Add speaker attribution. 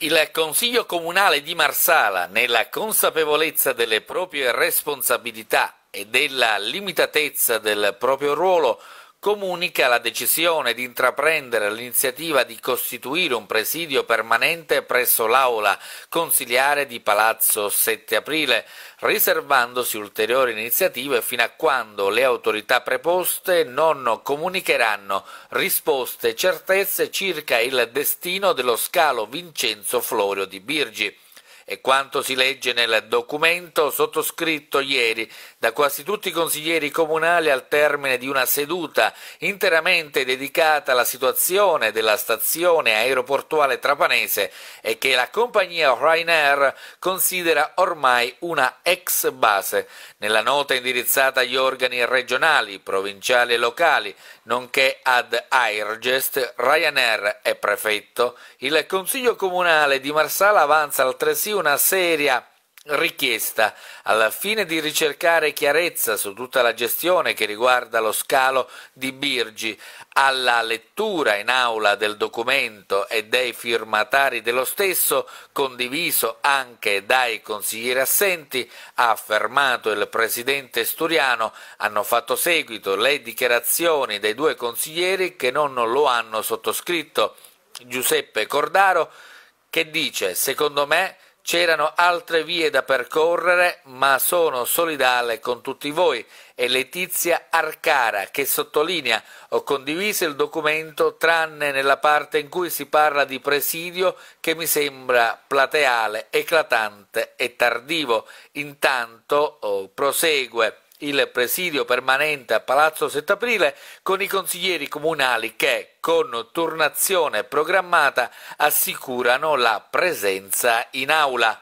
Speaker 1: Il Consiglio Comunale di Marsala, nella consapevolezza delle proprie responsabilità e della limitatezza del proprio ruolo, comunica la decisione di intraprendere l'iniziativa di costituire un presidio permanente presso l'aula consiliare di Palazzo 7 aprile, riservandosi ulteriori iniziative fino a quando le autorità preposte non comunicheranno risposte e certezze circa il destino dello scalo Vincenzo Florio di Birgi e quanto si legge nel documento sottoscritto ieri da quasi tutti i consiglieri comunali al termine di una seduta interamente dedicata alla situazione della stazione aeroportuale trapanese e che la compagnia Ryanair considera ormai una ex base. Nella nota indirizzata agli organi regionali, provinciali e locali, nonché ad Airgest, Ryanair e prefetto, il Consiglio comunale di Marsala avanza altresì una seria richiesta al fine di ricercare chiarezza su tutta la gestione che riguarda lo scalo di Birgi. Alla lettura in aula del documento e dei firmatari dello stesso, condiviso anche dai consiglieri assenti, ha affermato il presidente Sturiano, hanno fatto seguito le dichiarazioni dei due consiglieri che non lo hanno sottoscritto. Giuseppe Cordaro che dice secondo me C'erano altre vie da percorrere, ma sono solidale con tutti voi. È Letizia Arcara che sottolinea ho condiviso il documento tranne nella parte in cui si parla di presidio che mi sembra plateale, eclatante e tardivo. Intanto oh, prosegue il presidio permanente a Palazzo Settaprile con i consiglieri comunali che, con turnazione programmata, assicurano la presenza in aula.